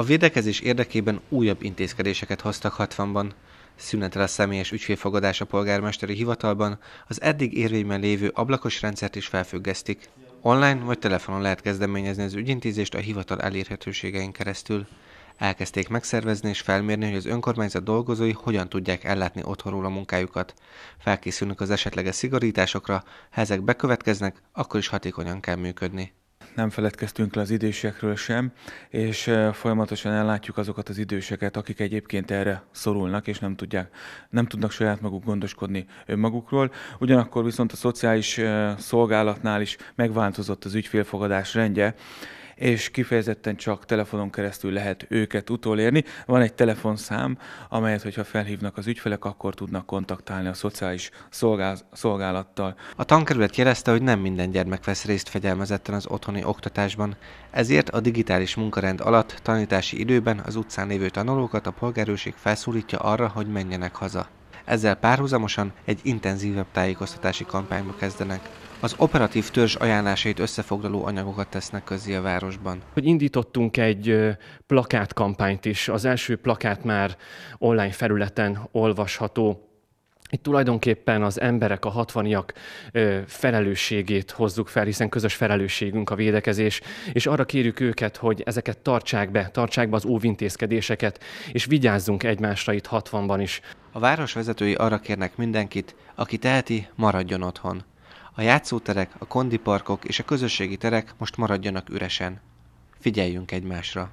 A védekezés érdekében újabb intézkedéseket hoztak 60-ban. Szünetre a személyes ügyfélfogadás a polgármesteri hivatalban, az eddig érvényben lévő ablakos rendszert is felfüggesztik. Online vagy telefonon lehet kezdeményezni az ügyintézést a hivatal elérhetőségein keresztül. Elkezdték megszervezni és felmérni, hogy az önkormányzat dolgozói hogyan tudják ellátni otthonról a munkájukat. Felkészülnek az esetleges szigorításokra, ha ezek bekövetkeznek, akkor is hatékonyan kell működni nem feledkeztünk le az idősekről sem, és folyamatosan ellátjuk azokat az időseket, akik egyébként erre szorulnak, és nem, tudják, nem tudnak saját maguk gondoskodni önmagukról. Ugyanakkor viszont a szociális szolgálatnál is megváltozott az ügyfélfogadás rendje, és kifejezetten csak telefonon keresztül lehet őket utolérni. Van egy telefonszám, amelyet, hogyha felhívnak az ügyfelek, akkor tudnak kontaktálni a szociális szolgál- szolgálattal. A tankerület jelezte, hogy nem minden gyermek vesz részt fegyelmezetten az otthoni oktatásban, ezért a digitális munkarend alatt tanítási időben az utcán lévő tanulókat a polgárőrség felszólítja arra, hogy menjenek haza. Ezzel párhuzamosan egy intenzívebb tájékoztatási kampányba kezdenek az operatív törzs ajánlásait összefoglaló anyagokat tesznek közzé a városban. Hogy indítottunk egy plakátkampányt is. Az első plakát már online felületen olvasható. Itt tulajdonképpen az emberek, a hatvaniak felelősségét hozzuk fel, hiszen közös felelősségünk a védekezés, és arra kérjük őket, hogy ezeket tartsák be, tartsák be az óvintézkedéseket, és vigyázzunk egymásra itt hatvanban is. A városvezetői arra kérnek mindenkit, aki teheti, maradjon otthon. A játszóterek, a kondiparkok és a közösségi terek most maradjanak üresen. Figyeljünk egymásra.